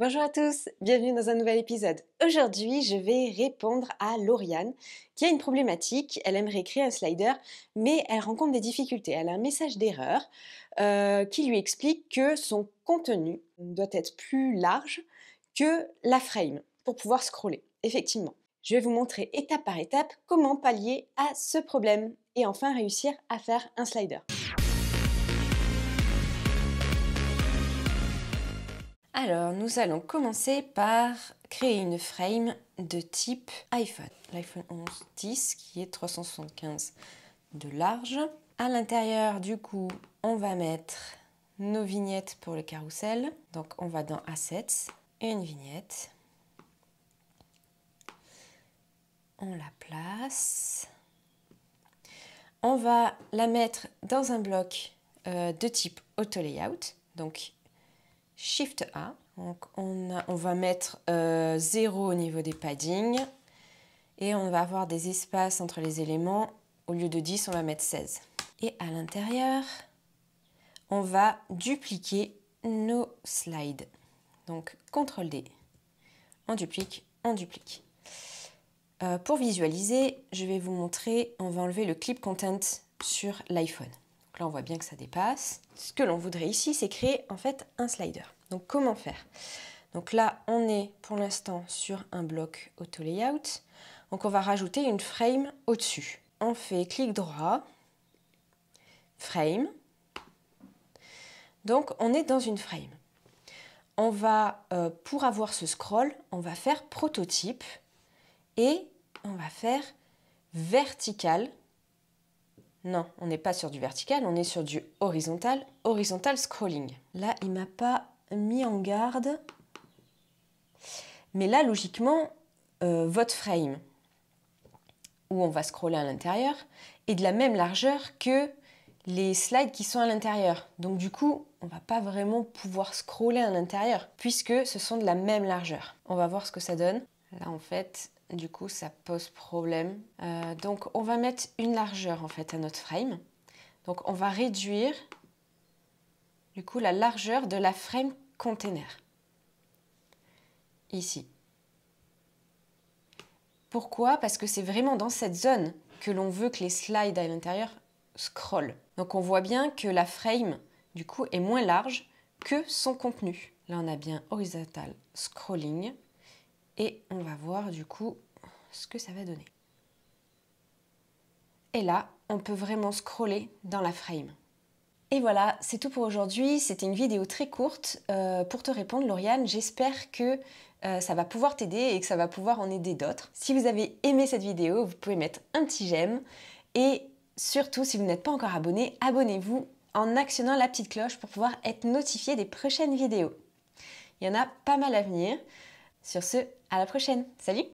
Bonjour à tous, bienvenue dans un nouvel épisode. Aujourd'hui, je vais répondre à Lauriane qui a une problématique. Elle aimerait créer un slider, mais elle rencontre des difficultés. Elle a un message d'erreur euh, qui lui explique que son contenu doit être plus large que la frame pour pouvoir scroller. Effectivement, je vais vous montrer étape par étape comment pallier à ce problème et enfin réussir à faire un slider. Alors, nous allons commencer par créer une frame de type iPhone. L'iPhone 11 10 qui est 375 de large. À l'intérieur, du coup, on va mettre nos vignettes pour le carrousel. Donc, on va dans Assets, une vignette. On la place. On va la mettre dans un bloc euh, de type Auto Layout. Donc, Shift A. Donc on, va mettre 0 euh, au niveau des paddings et on va avoir des espaces entre les éléments. Au lieu de 10, on va mettre 16. Et à l'intérieur, on va dupliquer nos slides. Donc CTRL D, on duplique, on duplique. Euh, pour visualiser, je vais vous montrer, on va enlever le clip content sur l'iPhone on voit bien que ça dépasse. Ce que l'on voudrait ici, c'est créer en fait un slider. Donc, comment faire Donc là, on est pour l'instant sur un bloc auto layout. Donc, on va rajouter une frame au-dessus. On fait clic droit, frame. Donc, on est dans une frame. On va, euh, pour avoir ce scroll, on va faire prototype et on va faire vertical non, on n'est pas sur du vertical, on est sur du horizontal, horizontal scrolling. Là, il m'a pas mis en garde. Mais là, logiquement, euh, votre frame, où on va scroller à l'intérieur, est de la même largeur que les slides qui sont à l'intérieur. Donc du coup, on va pas vraiment pouvoir scroller à l'intérieur, puisque ce sont de la même largeur. On va voir ce que ça donne. Là, en fait, du coup, ça pose problème. Euh, donc, on va mettre une largeur, en fait, à notre frame. Donc, on va réduire, du coup, la largeur de la frame container. Ici. Pourquoi Parce que c'est vraiment dans cette zone que l'on veut que les slides à l'intérieur scrollent. Donc, on voit bien que la frame, du coup, est moins large que son contenu. Là, on a bien horizontal scrolling. Et on va voir du coup ce que ça va donner. Et là, on peut vraiment scroller dans la frame. Et voilà, c'est tout pour aujourd'hui. C'était une vidéo très courte euh, pour te répondre, Lauriane. J'espère que euh, ça va pouvoir t'aider et que ça va pouvoir en aider d'autres. Si vous avez aimé cette vidéo, vous pouvez mettre un petit j'aime. Et surtout, si vous n'êtes pas encore abonné, abonnez-vous en actionnant la petite cloche pour pouvoir être notifié des prochaines vidéos. Il y en a pas mal à venir. Sur ce, à la prochaine. Salut